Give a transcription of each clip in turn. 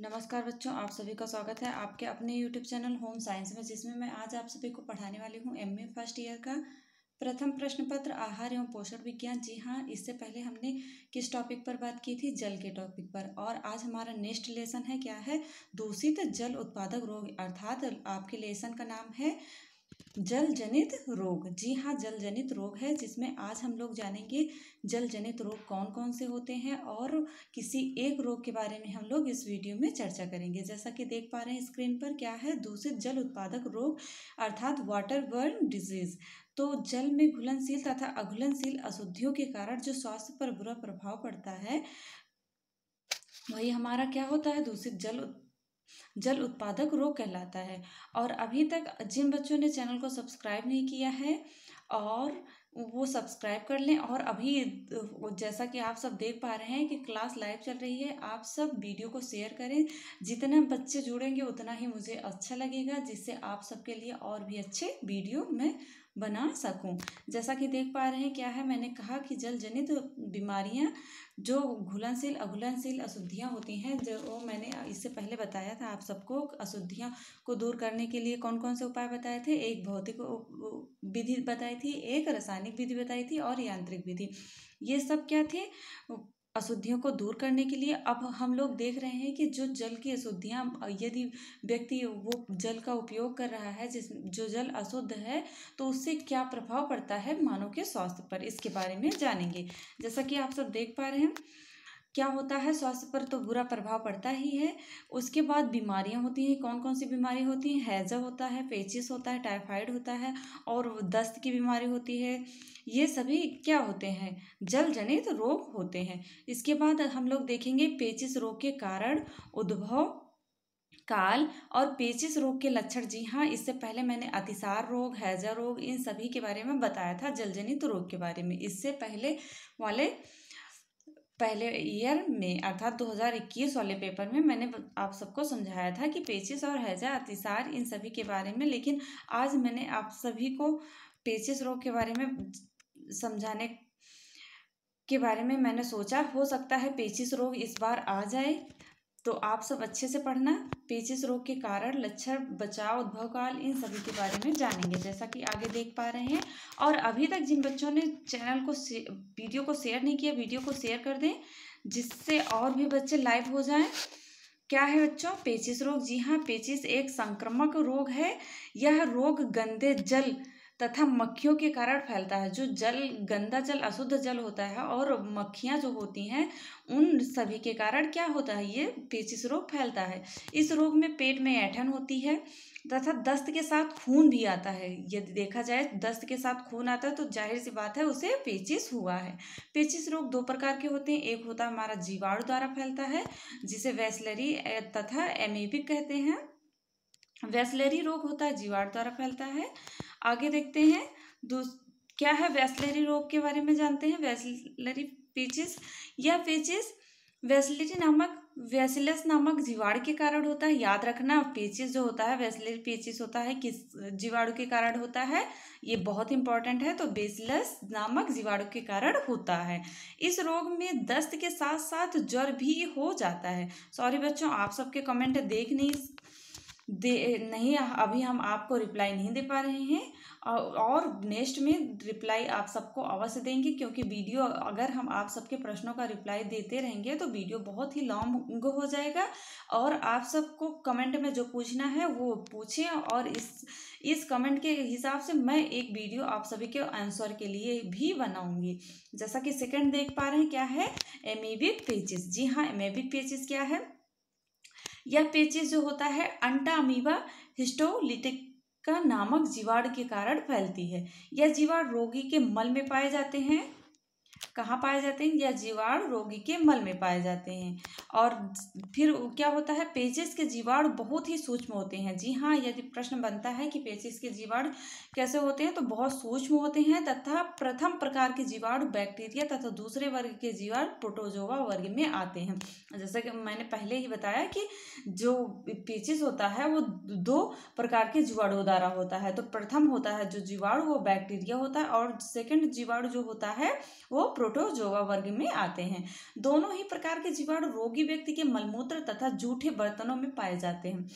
नमस्कार बच्चों आप सभी का स्वागत है आपके अपने यूट्यूब चैनल होम साइंस में जिसमें मैं आज आप सभी को पढ़ाने वाली हूँ एम फर्स्ट ईयर का प्रथम प्रश्न पत्र आहार एवं पोषण विज्ञान जी हाँ इससे पहले हमने किस टॉपिक पर बात की थी जल के टॉपिक पर और आज हमारा नेक्स्ट लेसन है क्या है दूषित जल उत्पादक रोग अर्थात आपके लेसन का नाम है जल जनित रोग जी हाँ जल जनित रोग है जिसमें आज हम लोग जानेंगे जल जनित रोग कौन कौन से होते हैं और किसी एक रोग के बारे में हम लोग इस वीडियो में चर्चा करेंगे जैसा कि देख पा रहे हैं स्क्रीन पर क्या है दूषित जल उत्पादक रोग अर्थात वाटर बर्न डिजीज़ तो जल में घुलनशील तथा अघुलनशील अशुद्धियों के कारण जो स्वास्थ्य पर बुरा प्रभाव पड़ता है वही हमारा क्या होता है दूषित जल जल उत्पादक रोग कहलाता है और अभी तक जिन बच्चों ने चैनल को सब्सक्राइब नहीं किया है और वो सब्सक्राइब कर लें और अभी जैसा कि आप सब देख पा रहे हैं कि क्लास लाइव चल रही है आप सब वीडियो को शेयर करें जितना बच्चे जुड़ेंगे उतना ही मुझे अच्छा लगेगा जिससे आप सबके लिए और भी अच्छे वीडियो मैं बना सकूं जैसा कि देख पा रहे हैं क्या है मैंने कहा कि जल जनित बीमारियां जो घुलनशील अघुलनशील अशुद्धियाँ होती हैं जो मैंने इससे पहले बताया था आप सबको अशुद्धियाँ को दूर करने के लिए कौन कौन से उपाय बताए थे एक भौतिक विधि बताई थी एक रासायनिक विधि बताई थी और यांत्रिक विधि ये सब क्या थे अशुद्धियों को दूर करने के लिए अब हम लोग देख रहे हैं कि जो जल की अशुद्धियाँ यदि व्यक्ति वो जल का उपयोग कर रहा है जिस जो जल अशुद्ध है तो उससे क्या प्रभाव पड़ता है मानव के स्वास्थ्य पर इसके बारे में जानेंगे जैसा कि आप सब देख पा रहे हैं क्या होता है स्वास्थ्य पर तो बुरा प्रभाव पड़ता ही है उसके बाद बीमारियां होती हैं कौन कौन सी बीमारी होती हैं हैज़ा होता है पेचिस होता है टाइफाइड होता है और दस्त की बीमारी होती है ये सभी क्या होते हैं जल जनित रोग होते हैं इसके बाद हम लोग देखेंगे पेचिस रोग के कारण उद्भव काल और पेचिस रोग के लक्षण जी हाँ इससे पहले मैंने अतिसार रोग हैजा रोग इन सभी के बारे में बताया था जलजनित रोग के बारे में इससे पहले वाले पहले ईयर में अर्थात 2021 वाले पेपर में मैंने आप सबको समझाया था कि पेचिस और हैजा अतिसार इन सभी के बारे में लेकिन आज मैंने आप सभी को पेचिस रोग के बारे में समझाने के बारे में मैंने सोचा हो सकता है पेचिस रोग इस बार आ जाए तो आप सब अच्छे से पढ़ना पेचिस रोग के कारण लक्षण बचाव उद्भव काल इन सभी के बारे में जानेंगे जैसा कि आगे देख पा रहे हैं और अभी तक जिन बच्चों ने चैनल को वीडियो को शेयर नहीं किया वीडियो को शेयर कर दें जिससे और भी बच्चे लाइव हो जाएं क्या है बच्चों पेचिस रोग जी हाँ पेचिस एक संक्रमक रोग है यह रोग गंदे जल तथा मक्खियों के कारण फैलता है जो जल गंदा जल अशुद्ध जल होता है और मक्खियाँ जो होती हैं उन सभी के कारण क्या होता है ये पेचिस रोग फैलता है इस रोग में पेट में ऐठन होती है तथा दस्त के साथ खून भी आता है यदि देखा जाए दस्त के साथ खून आता है तो जाहिर सी बात है उसे पेचिस हुआ है पेचिस रोग दो प्रकार के होते हैं एक होता है हमारा जीवाणु द्वारा फैलता है जिसे वेस्लरी तथा एमेबिक कहते हैं वैसलरी रोग होता है जीवाणु द्वारा फैलता है आगे देखते हैं क्या है वैसलेरी रोग के बारे में जानते हैं वैसलरी पेचिस या पेचिस वैसलरी नामक वैसिलस नामक जीवाणु के कारण होता है याद रखना पेचिस जो होता है वैसलेरी पेचिस होता है किस जीवाणु के कारण होता है ये बहुत इंपॉर्टेंट है तो बेसिलस नामक जीवाणु के कारण होता है इस रोग में दस्त के साथ साथ ज्वर भी हो जाता है सॉरी बच्चों आप सबके कमेंट देख नहीं दे नहीं अभी हम आपको रिप्लाई नहीं दे पा रहे हैं और नेक्स्ट में रिप्लाई आप सबको अवश्य देंगे क्योंकि वीडियो अगर हम आप सबके प्रश्नों का रिप्लाई देते रहेंगे तो वीडियो बहुत ही लॉन्ग हो जाएगा और आप सबको कमेंट में जो पूछना है वो पूछें और इस इस कमेंट के हिसाब से मैं एक वीडियो आप सभी के आंसर के लिए भी बनाऊंगी जैसा कि सेकंड देख पा रहे हैं क्या है एम पेजेस जी हाँ एम पेजेस क्या है यह पेचिस जो होता है अंटा अमीबा हिस्टोलिटिक का नामक जीवाणु के कारण फैलती है यह जीवाणु रोगी के मल में पाए जाते हैं कहाँ पाए जाते हैं यह जीवाणु रोगी के मल में पाए जाते हैं और फिर क्या होता है पेचिस के जीवाणु बहुत ही सूक्ष्म होते हैं जी हाँ यदि प्रश्न बनता है कि पेचिस के जीवाणु कैसे होते हैं तो बहुत सूक्ष्म होते हैं तथा प्रथम प्रकार के जीवाणु बैक्टीरिया तथा दूसरे वर्ग के जीवाणु प्रोटोजोवा वर्ग में आते हैं जैसे कि मैंने पहले ही बताया कि जो पेचिस होता है वो दो प्रकार के जीवाणु द्वारा होता है तो प्रथम होता है जो जीवाणु वो बैक्टीरिया होता है और सेकेंड जीवाणु जो होता है वो प्रोटोजोवा वर्ग में आते हैं दोनों ही प्रकार के जीवाणु रोगी व्यक्ति के मलमूत्र तथा जूठे बर्तनों में पाए जाते हैं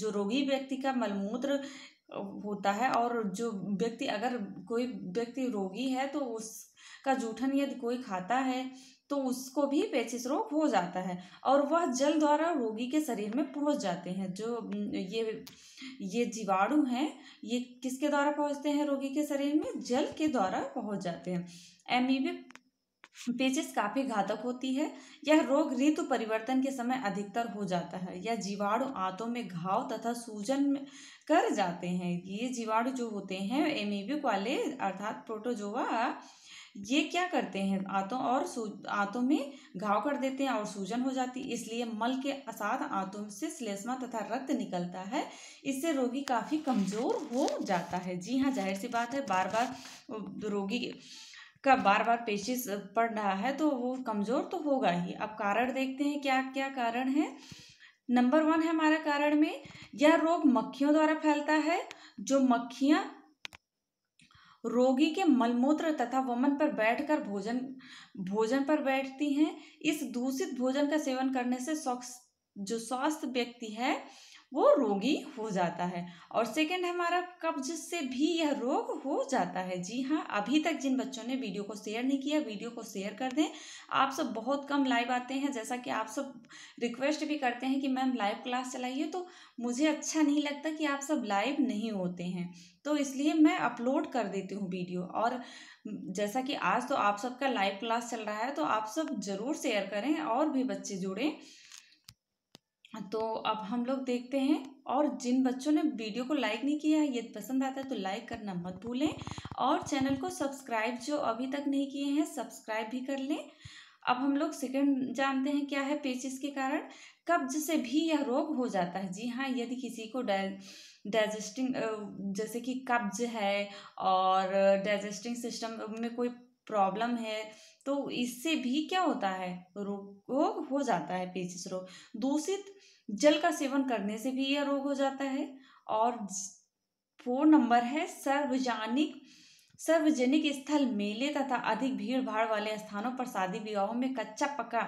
जो रोगी व्यक्ति का मलमूत्र होता है और जो व्यक्ति अगर कोई व्यक्ति रोगी है तो उसका जूठन यदि कोई खाता है तो उसको भी पेचिस रोग हो जाता है और वह जल द्वारा रोगी के शरीर में पहुंच जाते हैं जो ये ये जीवाणु हैं ये किसके द्वारा पहुंचते हैं रोगी के शरीर में जल के द्वारा पहुंच जाते हैं एमीबे पेचिस काफी घातक होती है यह रोग ऋतु परिवर्तन के समय अधिकतर हो जाता है यह जीवाणु आंतों में घाव तथा सूजन कर जाते हैं ये जीवाणु जो होते हैं एमीबिक वाले अर्थात प्रोटोजोआ ये क्या करते हैं आंतों और आंतों में घाव कर देते हैं और सूजन हो जाती है इसलिए मल के साथ आंतों से श्लेष्मा तथा रक्त निकलता है इससे रोगी काफ़ी कमज़ोर हो जाता है जी हाँ जाहिर सी बात है बार बार रोगी का बार बार पेशिस पड़ रहा है तो वो कमज़ोर तो होगा ही अब कारण देखते हैं क्या क्या कारण है नंबर वन है हमारा कारण में यह रोग मक्खियों द्वारा फैलता है जो मक्खियाँ रोगी के मलमूत्र तथा वमन पर बैठकर भोजन भोजन पर बैठती हैं इस दूषित भोजन का सेवन करने से जो स्वास्थ्य व्यक्ति है वो रोगी हो जाता है और सेकंड हमारा कब्ज से भी यह रोग हो जाता है जी हाँ अभी तक जिन बच्चों ने वीडियो को शेयर नहीं किया वीडियो को शेयर कर दें आप सब बहुत कम लाइव आते हैं जैसा कि आप सब रिक्वेस्ट भी करते हैं कि मैम लाइव क्लास चलाइए तो मुझे अच्छा नहीं लगता कि आप सब लाइव नहीं होते हैं तो इसलिए मैं अपलोड कर देती हूँ वीडियो और जैसा कि आज तो आप सबका लाइव क्लास चल रहा है तो आप सब ज़रूर शेयर करें और भी बच्चे जुड़ें तो अब हम लोग देखते हैं और जिन बच्चों ने वीडियो को लाइक नहीं किया है यदि पसंद आता है तो लाइक करना मत भूलें और चैनल को सब्सक्राइब जो अभी तक नहीं किए हैं सब्सक्राइब भी कर लें अब हम लोग सेकंड जानते हैं क्या है पेचिस के कारण कब्ज से भी यह रोग हो जाता है जी हाँ यदि किसी को डाइजेस्टिंग जैसे कि कब्ज है और डाइजेस्टिंग सिस्टम में कोई प्रॉब्लम है तो इससे भी क्या होता है रोग हो जाता है पेचिस रोग दूषित जल का सेवन करने से भी यह रोग हो जाता है और फोर नंबर है सार्वजनिक सार्वजनिक स्थल मेले तथा अधिक भीड़ भाड़ वाले स्थानों पर शादी विवाहों में कच्चा पका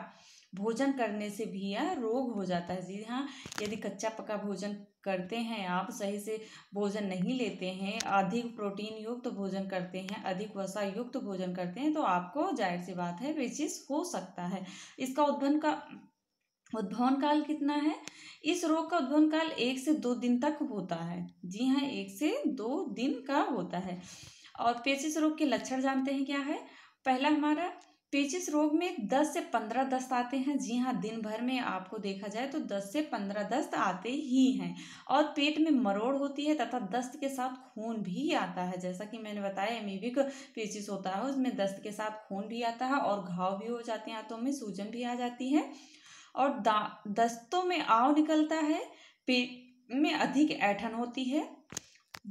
भोजन करने से भी यह रोग हो जाता है जी हाँ यदि कच्चा पका भोजन करते हैं आप सही से भोजन नहीं लेते हैं अधिक प्रोटीन युक्त तो भोजन करते हैं अधिक वसा युक्त तो भोजन करते हैं तो आपको जाहिर सी बात है विशेष हो सकता है इसका उद्भवन का उद्भवन काल कितना है इस रोग का उद्भवन काल एक से दो दिन तक होता है जी हाँ एक से दो दिन का होता है और पेचिस रोग के लक्षण जानते हैं क्या है पहला हमारा पेचिस रोग में दस से पंद्रह दस्त आते हैं जी हाँ दिन भर में आपको देखा जाए तो दस से पंद्रह दस्त आते ही हैं और पेट में मरोड़ होती है तथा दस्त के साथ खून भी आता है जैसा कि मैंने बताया एमीविक पेचिस होता है उसमें दस्त के साथ खून भी आता है और घाव भी हो जाते हैं हाथों में सूजन भी आ जाती है और दस्तों में आव निकलता है पेट में अधिक ऐठन होती है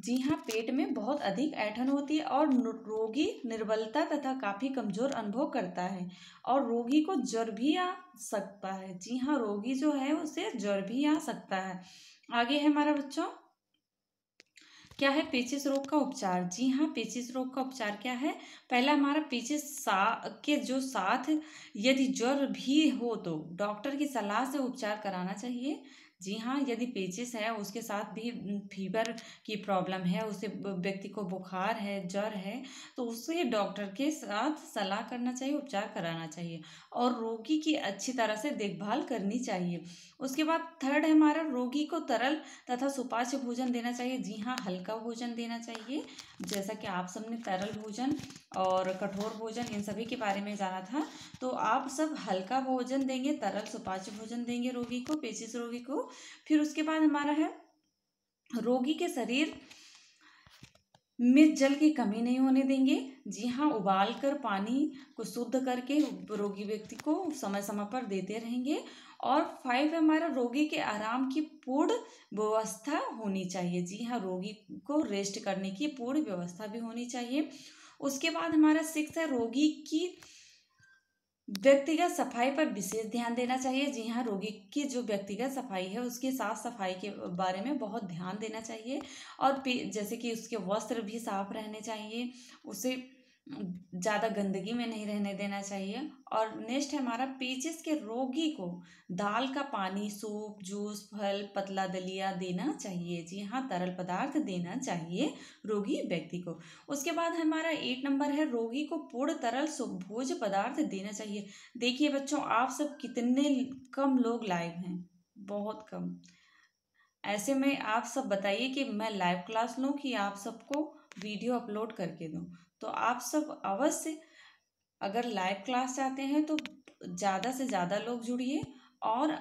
जी हाँ पेट में बहुत अधिक ऐठन होती है और रोगी निर्बलता तथा काफ़ी कमज़ोर अनुभव करता है और रोगी को ज्वर भी आ सकता है जी हाँ रोगी जो है उसे ज्वर भी आ सकता है आगे है हमारा बच्चों क्या है पेचिस रोग का उपचार जी हाँ पेचिस रोग का उपचार क्या है पहला हमारा पेचिस सा के जो साथ यदि ज्वर भी हो तो डॉक्टर की सलाह से उपचार कराना चाहिए जी हाँ यदि पेचिस है उसके साथ भी फीवर की प्रॉब्लम है उसे व्यक्ति को बुखार है जर है तो उसे डॉक्टर के साथ सलाह करना चाहिए उपचार कराना चाहिए और रोगी की अच्छी तरह से देखभाल करनी चाहिए उसके बाद थर्ड है हमारा रोगी को तरल तथा सुपाच्य भोजन देना चाहिए जी हाँ हल्का भोजन देना चाहिए जैसा कि आप सबने तरल भोजन और कठोर भोजन इन सभी के बारे में जाना था तो आप सब हल्का भोजन देंगे तरल सुपाच्य भोजन देंगे रोगी को पेचिस रोगी को फिर उसके बाद हमारा है रोगी के शरीर में जल की कमी नहीं होने देंगे जी हाँ उबाल कर पानी को शुद्ध करके रोगी व्यक्ति को समय समय पर देते रहेंगे और फाइव हमारा रोगी के आराम की पूर्ण व्यवस्था होनी चाहिए जी हाँ रोगी को रेस्ट करने की पूर्ण व्यवस्था भी होनी चाहिए उसके बाद हमारा सिक्स है रोगी की व्यक्तिगत सफाई पर विशेष ध्यान देना चाहिए जी हाँ रोगी की जो व्यक्तिगत सफाई है उसकी साफ सफाई के बारे में बहुत ध्यान देना चाहिए और जैसे कि उसके वस्त्र भी साफ रहने चाहिए उसे ज़्यादा गंदगी में नहीं रहने देना चाहिए और नेक्स्ट है हमारा पेचिस के रोगी को दाल का पानी सूप जूस फल पतला दलिया देना चाहिए जी हाँ तरल पदार्थ देना चाहिए रोगी व्यक्ति को उसके बाद हमारा एट नंबर है रोगी को पूर्ण तरल भोज पदार्थ देना चाहिए देखिए बच्चों आप सब कितने कम लोग लाइव हैं बहुत कम ऐसे में आप सब बताइए कि मैं लाइव क्लास लूँ कि आप सबको वीडियो अपलोड करके दूँ तो आप सब अवश्य अगर लाइव क्लास चाहते हैं तो ज़्यादा से ज़्यादा लोग जुड़िए और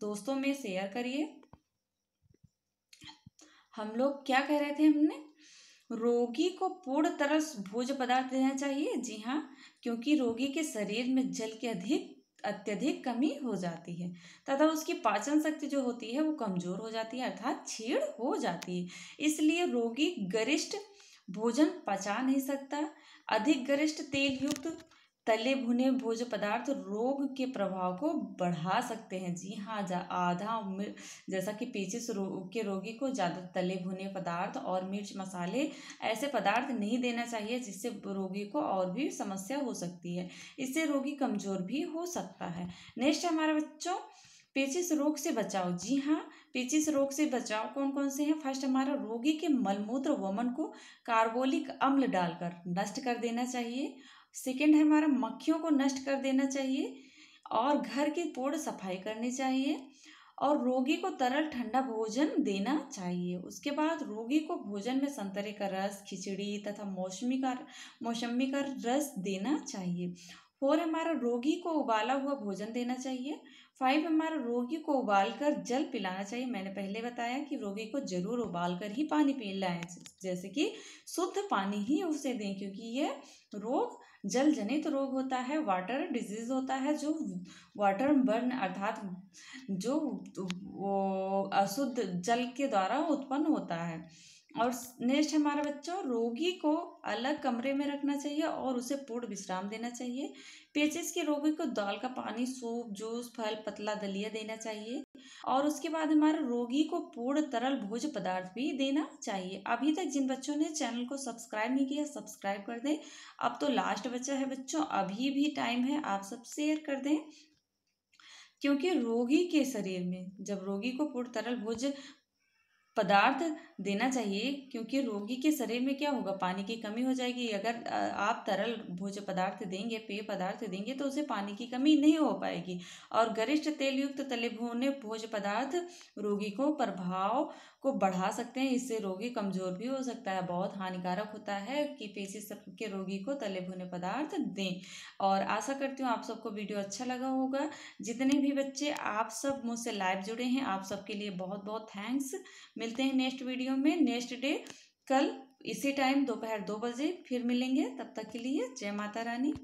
दोस्तों में शेयर करिए हम लोग क्या कह रहे थे हमने रोगी को पूर्ण तरह भोज पदार्थ देना चाहिए जी हाँ क्योंकि रोगी के शरीर में जल की अधिक अत्यधिक कमी हो जाती है तथा उसकी पाचन शक्ति जो होती है वो कमजोर हो जाती है अर्थात छीड़ हो जाती है इसलिए रोगी गरिष्ठ भोजन पचा नहीं सकता अधिक गरिष्ठ तेल युक्त तले भुने भोज पदार्थ रोग के प्रभाव को बढ़ा सकते हैं जी हाँ जा आधा जैसा कि पेचिस रोग के रोगी को ज़्यादा तले भुने पदार्थ और मिर्च मसाले ऐसे पदार्थ नहीं देना चाहिए जिससे रोगी को और भी समस्या हो सकती है इससे रोगी कमज़ोर भी हो सकता है नेक्स्ट हमारे बच्चों पेचिस रोग से बचाओ जी हाँ पीचिस रोग से बचाव कौन कौन से हैं फर्स्ट हमारा रोगी के मलमूत्र वमन को कार्बोलिक अम्ल डालकर नष्ट कर देना चाहिए सेकेंड है हमारा मक्खियों को नष्ट कर देना चाहिए और घर की पूर्ण सफाई करनी चाहिए और रोगी को तरल ठंडा भोजन देना चाहिए उसके बाद रोगी को भोजन में संतरे का रस खिचड़ी तथा मौसमी का मौसमी का रस देना चाहिए फोर हमारा रोगी को उबाला हुआ भोजन देना चाहिए फाइव हमारा रोगी को उबाल कर जल पिलाना चाहिए मैंने पहले बताया कि रोगी को जरूर उबाल कर ही पानी पिलाएं जैसे कि शुद्ध पानी ही उसे दें क्योंकि ये रोग जल जनित रोग होता है वाटर डिजीज होता है जो वाटर बर्न अर्थात जो वो अशुद्ध जल के द्वारा उत्पन्न होता है और नेक्स्ट हमारे बच्चों रोगी को अलग कमरे में रखना चाहिए और उसे पूर्ण विश्राम देना चाहिए पेचिस के रोगी को दाल का पानी सूप जूस फल पतला दलिया देना चाहिए और उसके बाद हमारे रोगी को पूर्ण तरल भोज पदार्थ भी देना चाहिए अभी तक जिन बच्चों ने चैनल को सब्सक्राइब नहीं किया सब्सक्राइब कर दें अब तो लास्ट बच्चा है बच्चों अभी भी टाइम है आप सब शेयर कर दें क्योंकि रोगी के शरीर में जब रोगी को पूर्ण तरल भोज पदार्थ देना चाहिए क्योंकि रोगी के शरीर में क्या होगा पानी की कमी हो जाएगी अगर आप तरल भोज्य पदार्थ देंगे पेय पदार्थ देंगे तो उसे पानी की कमी नहीं हो पाएगी और गरिष्ठ तेल युक्त तले भुने भोज पदार्थ रोगी को प्रभाव को बढ़ा सकते हैं इससे रोगी कमजोर भी हो सकता है बहुत हानिकारक होता है कि पेशी के रोगी को तले भुने पदार्थ दें और आशा करती हूँ आप सबको वीडियो अच्छा लगा होगा जितने भी बच्चे आप सब मुझसे लाइव जुड़े हैं आप सबके लिए बहुत बहुत थैंक्स मिलते हैं नेक्स्ट वीडियो में नेक्स्ट डे कल इसी टाइम दोपहर दो बजे फिर मिलेंगे तब तक के लिए जय माता रानी